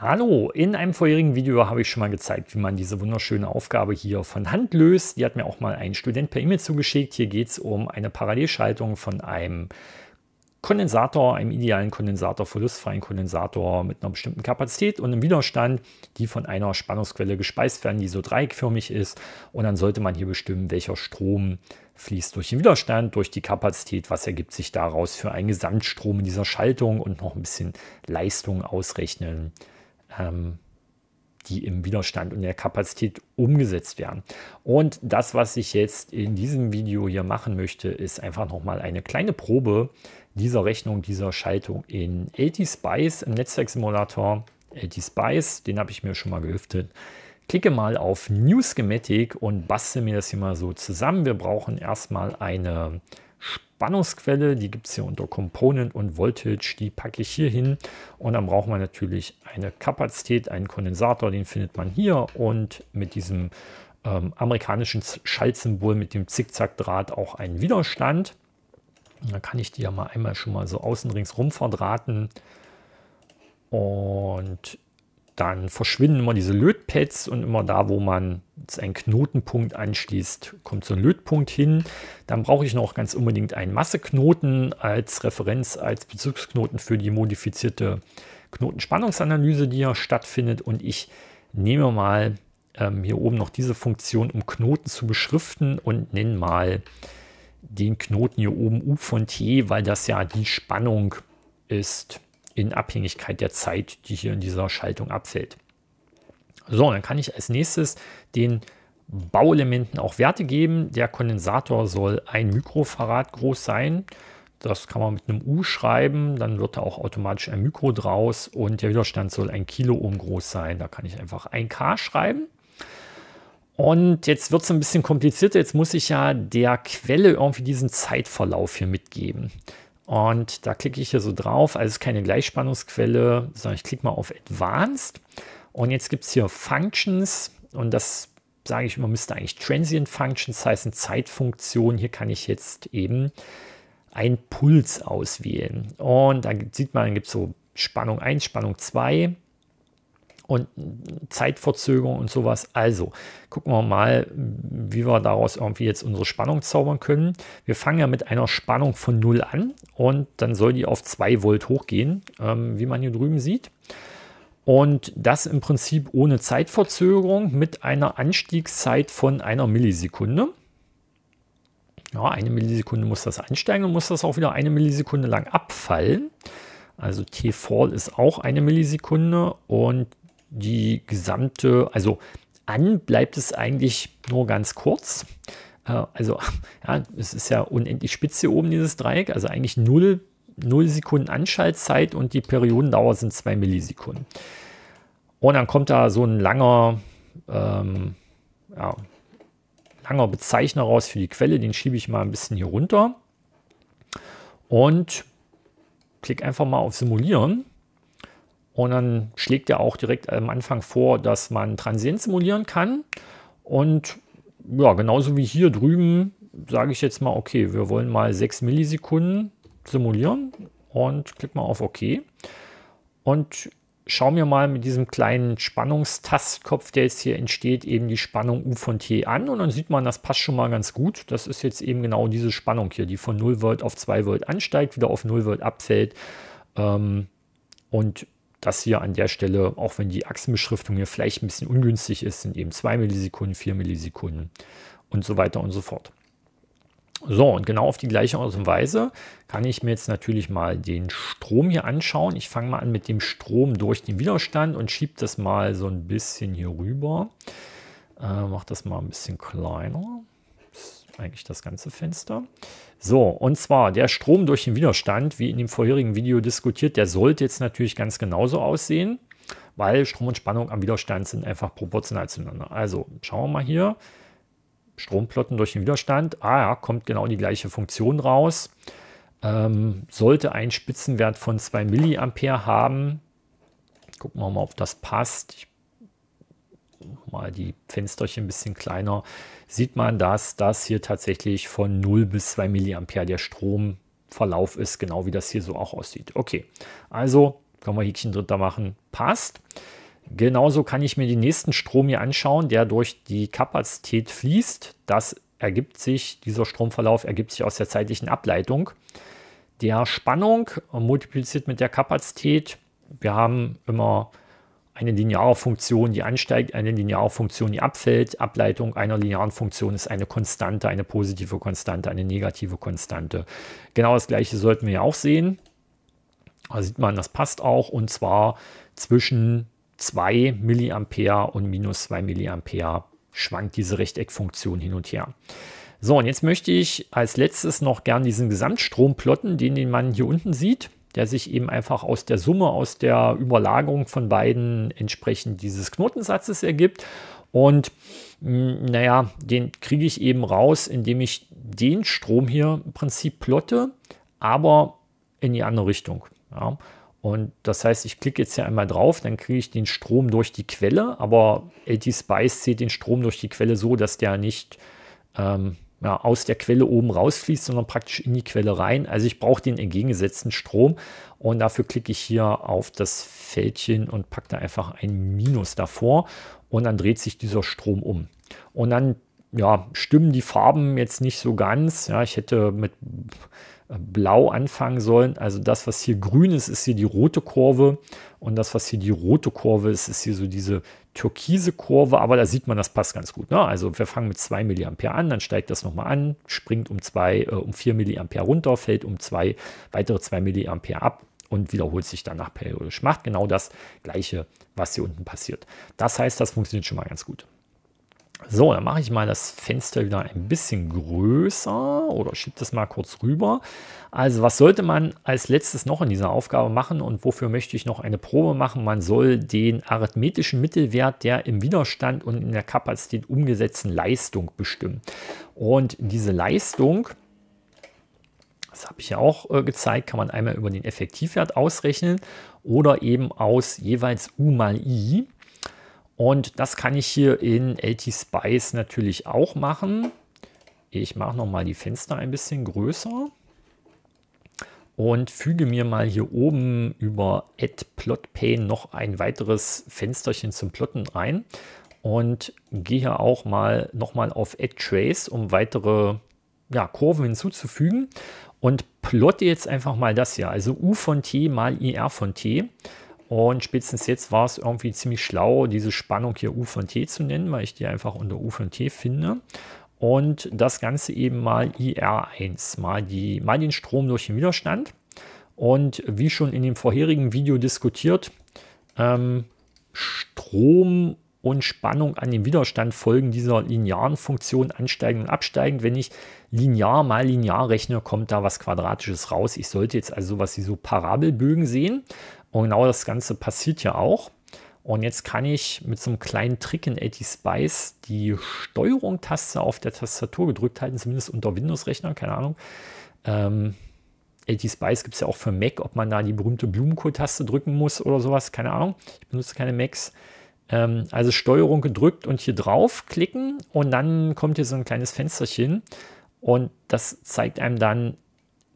Hallo, in einem vorherigen Video habe ich schon mal gezeigt, wie man diese wunderschöne Aufgabe hier von Hand löst. Die hat mir auch mal ein Student per E-Mail zugeschickt. Hier geht es um eine Parallelschaltung von einem Kondensator, einem idealen Kondensator, verlustfreien Kondensator mit einer bestimmten Kapazität und einem Widerstand, die von einer Spannungsquelle gespeist werden, die so dreieckförmig ist. Und dann sollte man hier bestimmen, welcher Strom fließt durch den Widerstand, durch die Kapazität, was ergibt sich daraus für einen Gesamtstrom in dieser Schaltung und noch ein bisschen Leistung ausrechnen ähm, die im Widerstand und der Kapazität umgesetzt werden. Und das, was ich jetzt in diesem Video hier machen möchte, ist einfach nochmal eine kleine Probe dieser Rechnung, dieser Schaltung in LT Spice im Netzwerksimulator. LT Spice, den habe ich mir schon mal gehüftet. Klicke mal auf New Schematic und bastel mir das hier mal so zusammen. Wir brauchen erstmal eine Spannungsquelle, die gibt es hier unter Component und Voltage, die packe ich hier hin und dann braucht man natürlich eine Kapazität, einen Kondensator, den findet man hier und mit diesem ähm, amerikanischen Schaltsymbol mit dem Zickzackdraht auch einen Widerstand. Da kann ich die ja mal einmal schon mal so außen ringsrum verdrahten und dann verschwinden immer diese Lötpads und immer da, wo man einen Knotenpunkt anschließt, kommt so ein Lötpunkt hin. Dann brauche ich noch ganz unbedingt einen Masseknoten als Referenz, als Bezugsknoten für die modifizierte Knotenspannungsanalyse, die hier stattfindet. Und ich nehme mal ähm, hier oben noch diese Funktion, um Knoten zu beschriften und nenne mal den Knoten hier oben U von T, weil das ja die Spannung ist in Abhängigkeit der Zeit, die hier in dieser Schaltung abfällt. So, dann kann ich als nächstes den Bauelementen auch Werte geben. Der Kondensator soll ein Mikrofarad groß sein. Das kann man mit einem U schreiben, dann wird da auch automatisch ein Mikro draus und der Widerstand soll ein Kiloohm groß sein. Da kann ich einfach ein k schreiben. Und jetzt wird es ein bisschen komplizierter. Jetzt muss ich ja der Quelle irgendwie diesen Zeitverlauf hier mitgeben. Und da klicke ich hier so drauf. Also ist keine Gleichspannungsquelle, sondern ich klicke mal auf Advanced. Und jetzt gibt es hier Functions. Und das sage ich immer, müsste eigentlich Transient Functions heißen, Zeitfunktion. Hier kann ich jetzt eben einen Puls auswählen. Und da sieht man, gibt es so Spannung 1, Spannung 2, und Zeitverzögerung und sowas. Also gucken wir mal, wie wir daraus irgendwie jetzt unsere Spannung zaubern können. Wir fangen ja mit einer Spannung von 0 an und dann soll die auf 2 Volt hochgehen, ähm, wie man hier drüben sieht. Und das im Prinzip ohne Zeitverzögerung mit einer Anstiegszeit von einer Millisekunde. Ja, eine Millisekunde muss das ansteigen und muss das auch wieder eine Millisekunde lang abfallen. Also T-Fall ist auch eine Millisekunde und die gesamte, also an bleibt es eigentlich nur ganz kurz. Äh, also, ja, es ist ja unendlich spitze oben, dieses Dreieck. Also eigentlich 0, 0 Sekunden Anschaltzeit und die Periodendauer sind 2 Millisekunden. Und dann kommt da so ein langer, ähm, ja, langer Bezeichner raus für die Quelle. Den schiebe ich mal ein bisschen hier runter. Und klicke einfach mal auf Simulieren. Und dann schlägt er auch direkt am Anfang vor, dass man Transient simulieren kann. Und ja, genauso wie hier drüben sage ich jetzt mal, okay, wir wollen mal 6 Millisekunden simulieren und klick mal auf OK. Und schau mir mal mit diesem kleinen Spannungstastkopf, der jetzt hier entsteht, eben die Spannung U von T an und dann sieht man, das passt schon mal ganz gut. Das ist jetzt eben genau diese Spannung hier, die von 0 Volt auf 2 Volt ansteigt, wieder auf 0 Volt abfällt ähm, und das hier an der Stelle, auch wenn die Achsenbeschriftung hier vielleicht ein bisschen ungünstig ist, sind eben 2 Millisekunden, 4 Millisekunden und so weiter und so fort. So, und genau auf die gleiche Art und Weise kann ich mir jetzt natürlich mal den Strom hier anschauen. Ich fange mal an mit dem Strom durch den Widerstand und schiebe das mal so ein bisschen hier rüber. Äh, Mache das mal ein bisschen kleiner eigentlich das ganze Fenster. So, und zwar der Strom durch den Widerstand, wie in dem vorherigen Video diskutiert, der sollte jetzt natürlich ganz genauso aussehen, weil Strom und Spannung am Widerstand sind einfach proportional zueinander. Also schauen wir mal hier. Stromplotten durch den Widerstand. Ah ja, kommt genau die gleiche Funktion raus. Ähm, sollte einen Spitzenwert von 2 mA haben. Gucken wir mal, ob das passt. Ich mal die Fensterchen ein bisschen kleiner, sieht man, dass das hier tatsächlich von 0 bis 2 mA der Stromverlauf ist, genau wie das hier so auch aussieht. Okay, also können wir Häkchen dritter machen, passt. Genauso kann ich mir den nächsten Strom hier anschauen, der durch die Kapazität fließt. Das ergibt sich, dieser Stromverlauf ergibt sich aus der zeitlichen Ableitung der Spannung multipliziert mit der Kapazität. Wir haben immer eine lineare Funktion, die ansteigt, eine lineare Funktion, die abfällt. Ableitung einer linearen Funktion ist eine Konstante, eine positive Konstante, eine negative Konstante. Genau das gleiche sollten wir ja auch sehen. Da sieht man, das passt auch und zwar zwischen 2 mA und minus 2 mA schwankt diese Rechteckfunktion hin und her. So, und jetzt möchte ich als letztes noch gern diesen Gesamtstrom plotten, den, den man hier unten sieht der sich eben einfach aus der Summe, aus der Überlagerung von beiden entsprechend dieses Knotensatzes ergibt. Und hm, naja, den kriege ich eben raus, indem ich den Strom hier im Prinzip plotte, aber in die andere Richtung. Ja. Und das heißt, ich klicke jetzt hier einmal drauf, dann kriege ich den Strom durch die Quelle, aber LT Spice zählt den Strom durch die Quelle so, dass der nicht ähm, ja, aus der Quelle oben rausfließt, sondern praktisch in die Quelle rein. Also ich brauche den entgegengesetzten Strom und dafür klicke ich hier auf das Fältchen und packe da einfach ein Minus davor und dann dreht sich dieser Strom um. Und dann ja, stimmen die Farben jetzt nicht so ganz. Ja, ich hätte mit blau anfangen sollen. Also das, was hier grün ist, ist hier die rote Kurve und das, was hier die rote Kurve ist, ist hier so diese türkise Kurve, aber da sieht man, das passt ganz gut. Ne? Also wir fangen mit 2 mA an, dann steigt das nochmal an, springt um, zwei, äh, um mA runter, fällt um zwei, weitere 2 mA ab und wiederholt sich danach periodisch. Macht genau das gleiche, was hier unten passiert. Das heißt, das funktioniert schon mal ganz gut. So, dann mache ich mal das Fenster wieder ein bisschen größer oder schiebe das mal kurz rüber. Also was sollte man als letztes noch in dieser Aufgabe machen und wofür möchte ich noch eine Probe machen? Man soll den arithmetischen Mittelwert der im Widerstand und in der Kapazität umgesetzten Leistung bestimmen. Und diese Leistung, das habe ich ja auch äh, gezeigt, kann man einmal über den Effektivwert ausrechnen oder eben aus jeweils U mal I. Und das kann ich hier in LT Spice natürlich auch machen. Ich mache nochmal die Fenster ein bisschen größer und füge mir mal hier oben über Add Plot Pane noch ein weiteres Fensterchen zum Plotten ein und gehe hier auch mal nochmal auf Add Trace, um weitere ja, Kurven hinzuzufügen und plotte jetzt einfach mal das hier, also U von T mal IR von T. Und spätestens jetzt war es irgendwie ziemlich schlau, diese Spannung hier U von T zu nennen, weil ich die einfach unter U von T finde. Und das Ganze eben mal IR1, mal, die, mal den Strom durch den Widerstand. Und wie schon in dem vorherigen Video diskutiert, ähm, Strom und Spannung an dem Widerstand folgen dieser linearen Funktion ansteigend und absteigend. Wenn ich linear mal linear rechne, kommt da was Quadratisches raus. Ich sollte jetzt also was wie so Parabelbögen sehen. Und genau das Ganze passiert ja auch. Und jetzt kann ich mit so einem kleinen Trick in 80 Spice die Steuerung-Taste auf der Tastatur gedrückt halten, zumindest unter Windows-Rechnern, keine Ahnung. Ähm, 80 Spice gibt es ja auch für Mac, ob man da die berühmte Blumenkohl-Taste drücken muss oder sowas, keine Ahnung. Ich benutze keine Macs. Ähm, also Steuerung gedrückt und hier drauf klicken und dann kommt hier so ein kleines Fensterchen und das zeigt einem dann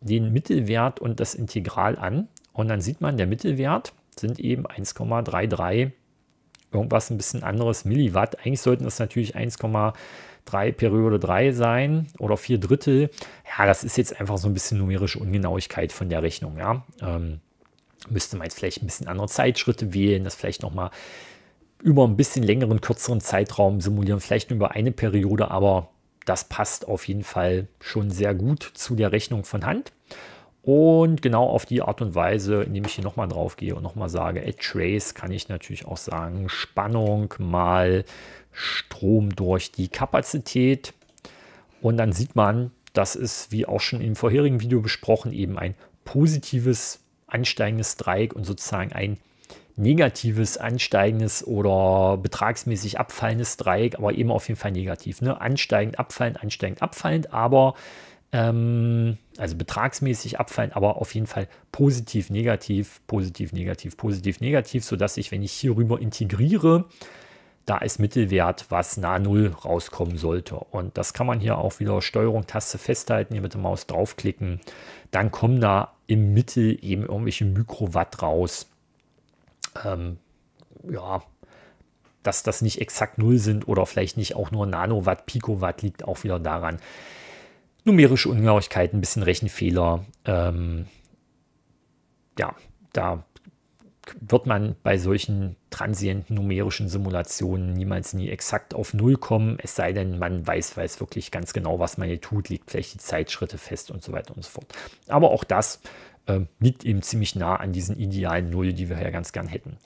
den Mittelwert und das Integral an. Und dann sieht man, der Mittelwert sind eben 1,33, irgendwas ein bisschen anderes Milliwatt. Eigentlich sollten das natürlich 1,3 Periode 3 sein oder 4 Drittel. Ja, das ist jetzt einfach so ein bisschen numerische Ungenauigkeit von der Rechnung. Ja. Ähm, müsste man jetzt vielleicht ein bisschen andere Zeitschritte wählen, das vielleicht nochmal über ein bisschen längeren, kürzeren Zeitraum simulieren, vielleicht nur über eine Periode, aber das passt auf jeden Fall schon sehr gut zu der Rechnung von Hand. Und genau auf die Art und Weise, indem ich hier nochmal drauf gehe und nochmal sage, Add Trace kann ich natürlich auch sagen, Spannung mal Strom durch die Kapazität. Und dann sieht man, das ist, wie auch schon im vorherigen Video besprochen, eben ein positives ansteigendes Dreieck und sozusagen ein negatives ansteigendes oder betragsmäßig abfallendes Dreieck, aber eben auf jeden Fall negativ. Ne? Ansteigend, abfallend, ansteigend, abfallend, aber... Ähm, also betragsmäßig abfallen, aber auf jeden Fall positiv, negativ, positiv, negativ, positiv, negativ, sodass ich, wenn ich hier rüber integriere, da ist Mittelwert, was nahe Null rauskommen sollte. Und das kann man hier auch wieder Steuerung, Taste festhalten, hier mit der Maus draufklicken. Dann kommen da im Mittel eben irgendwelche Mikrowatt raus. Ähm, ja, dass das nicht exakt Null sind oder vielleicht nicht auch nur Nanowatt, Picowatt liegt auch wieder daran, numerische Ungenauigkeit, ein bisschen Rechenfehler. Ähm, ja, da wird man bei solchen transienten numerischen Simulationen niemals nie exakt auf Null kommen, es sei denn, man weiß, weiß wirklich ganz genau, was man hier tut, liegt vielleicht die Zeitschritte fest und so weiter und so fort. Aber auch das äh, liegt eben ziemlich nah an diesen idealen Null, die wir ja ganz gern hätten.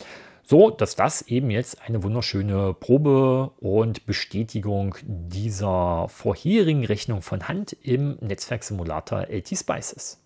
So, dass das eben jetzt eine wunderschöne Probe und Bestätigung dieser vorherigen Rechnung von Hand im Netzwerksimulator LT Spice ist.